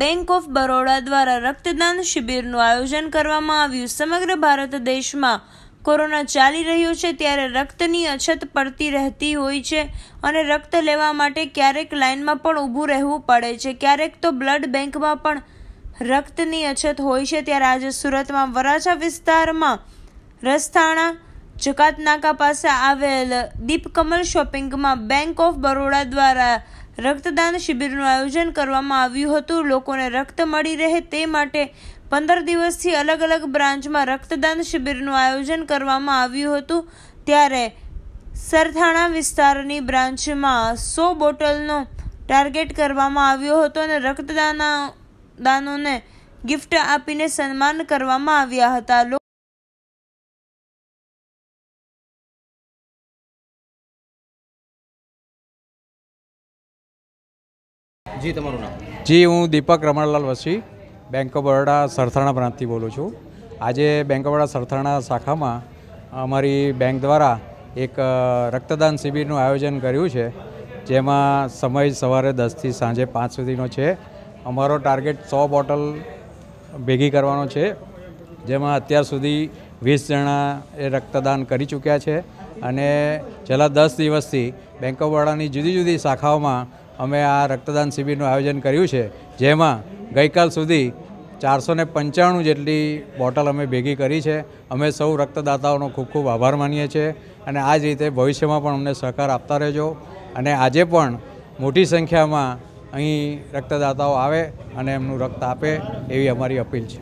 bank of Baroda દ્વારા રક્તદાન શિબિરનું આયોજન કરવામાં આવ્યું સમગ્ર ભારત દેશમાં કોરોના ચાલી રહ્યો છે ત્યારે રક્તની અછત પડતી રહેતી હોય છે અને રક્ત લેવા માટે ક્યારેક લાઇનમાં પણ ઊભું રહેવું પડે છે ક્યારેક તો બ્લડ બેંકમાં પણ રક્તની અછત હોય છે ત્યારે આજે સુરતમાં વરાછા વિસ્તારમાં રસ્તાણા જકાતનાકા પાસે આવેલ દીપકમલ શોપિંગમાં બેંક ઓફ બરોડા દ્વારા રક્તદાન શિબિરનું આયોજન કરવામાં આવ્યું હતું લોકોને રક્ત મળી રહે તે માટે પંદર દિવસથી અલગ અલગ બ્રાન્ચમાં રક્તદાન શિબિરનું આયોજન કરવામાં આવ્યું હતું ત્યારે સરથાણા વિસ્તારની બ્રાન્ચમાં સો બોટલનો ટાર્ગેટ કરવામાં આવ્યો હતો અને રક્તદાના દાનોને ગિફ્ટ આપીને સન્માન કરવામાં આવ્યા હતા જી તમારું નામ જી હું દીપક રમણલાલ વસી બેંક ઓફ બરોડા સરથાણા પ્રાંતથી બોલું છું આજે બેંક ઓફ બરોડા સરથાણા શાખામાં અમારી બેંક દ્વારા એક રક્તદાન શિબિરનું આયોજન કર્યું છે જેમાં સમય સવારે દસથી સાંજે પાંચ સુધીનો છે અમારો ટાર્ગેટ સો બોટલ ભેગી કરવાનો છે જેમાં અત્યાર સુધી વીસ જણા એ રક્તદાન કરી ચૂક્યા છે અને છેલ્લા દસ દિવસથી બેંક ઓફ બરોડાની જુદી જુદી શાખાઓમાં અમે આ રક્તદાન શિબિરનું આયોજન કર્યું છે જેમાં ગઈકાલ સુધી ચારસો ને પંચાણું જેટલી બોટલ અમે ભેગી કરી છે અમે સૌ રક્તદાતાઓનો ખૂબ ખૂબ આભાર માનીએ છીએ અને આ જ રીતે ભવિષ્યમાં પણ અમને સહકાર આપતા રહેજો અને આજે પણ મોટી સંખ્યામાં અહીં રક્તદાતાઓ આવે અને એમનું રક્ત આપે એવી અમારી અપીલ છે